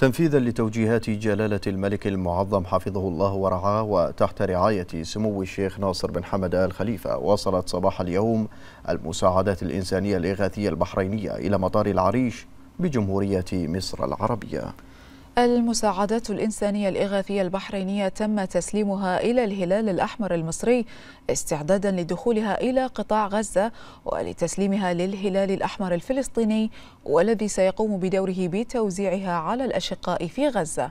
تنفيذا لتوجيهات جلالة الملك المعظم حفظه الله ورعاه وتحت رعاية سمو الشيخ ناصر بن حمد آل خليفة وصلت صباح اليوم المساعدات الإنسانية الإغاثية البحرينية إلى مطار العريش بجمهورية مصر العربية المساعدات الإنسانية الإغاثية البحرينية تم تسليمها إلى الهلال الأحمر المصري استعدادا لدخولها إلى قطاع غزة ولتسليمها للهلال الأحمر الفلسطيني والذي سيقوم بدوره بتوزيعها على الأشقاء في غزة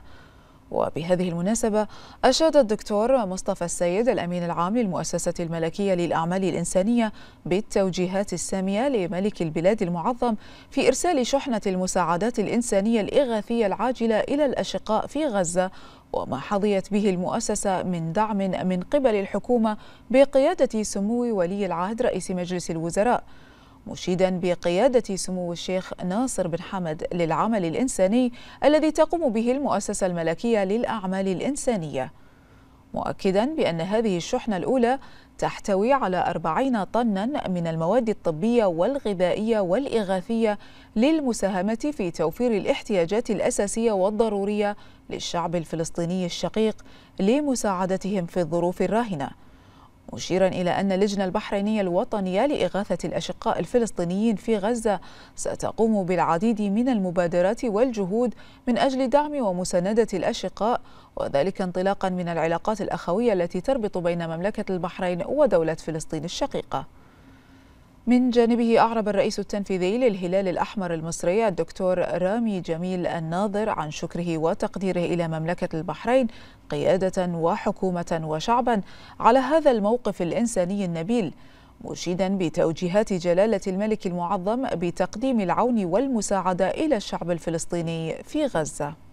وبهذه المناسبة أشاد الدكتور مصطفى السيد الأمين العام للمؤسسة الملكية للأعمال الإنسانية بالتوجيهات السامية لملك البلاد المعظم في إرسال شحنة المساعدات الإنسانية الإغاثية العاجلة إلى الأشقاء في غزة وما حظيت به المؤسسة من دعم من قبل الحكومة بقيادة سمو ولي العهد رئيس مجلس الوزراء مشيدا بقيادة سمو الشيخ ناصر بن حمد للعمل الإنساني الذي تقوم به المؤسسة الملكية للأعمال الإنسانية مؤكدا بأن هذه الشحنة الأولى تحتوي على 40 طنا من المواد الطبية والغذائية والإغاثية للمساهمة في توفير الاحتياجات الأساسية والضرورية للشعب الفلسطيني الشقيق لمساعدتهم في الظروف الراهنة مشيرا إلى أن اللجنة البحرينية الوطنية لإغاثة الأشقاء الفلسطينيين في غزة ستقوم بالعديد من المبادرات والجهود من أجل دعم ومساندة الأشقاء وذلك انطلاقا من العلاقات الأخوية التي تربط بين مملكة البحرين ودولة فلسطين الشقيقة من جانبه أعرب الرئيس التنفيذي للهلال الأحمر المصري الدكتور رامي جميل الناظر عن شكره وتقديره إلى مملكة البحرين قيادة وحكومة وشعبا على هذا الموقف الإنساني النبيل مشيدا بتوجيهات جلالة الملك المعظم بتقديم العون والمساعدة إلى الشعب الفلسطيني في غزة